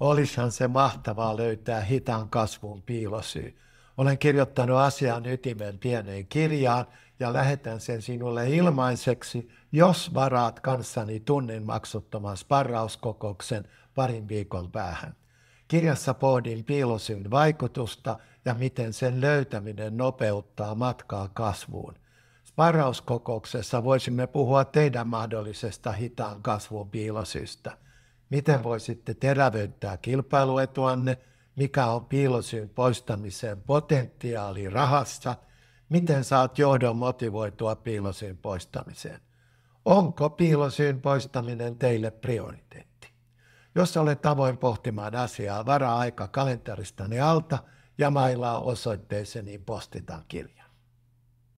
Olisihan se mahtavaa löytää hitaan kasvun piilosyy. Olen kirjoittanut asian ytimen pieneen kirjaan ja lähetän sen sinulle ilmaiseksi, jos varaat kanssani tunnin maksuttoman sparrauskokouksen parin viikon päähän. Kirjassa pohdin piilosyyn vaikutusta ja miten sen löytäminen nopeuttaa matkaa kasvuun. Sparrauskokouksessa voisimme puhua teidän mahdollisesta hitaan kasvun piilosystä – miten voisitte terävöittää kilpailuetuanne, mikä on piilosyyn poistamisen potentiaali rahassa, miten saat johdon motivoitua piilosyyn poistamiseen. Onko piilosyyn poistaminen teille prioriteetti? Jos olet tavoin pohtimaan asiaa, varaa aika kalenteristani alta ja mailaa osoitteeseen, niin postitaan kirjan.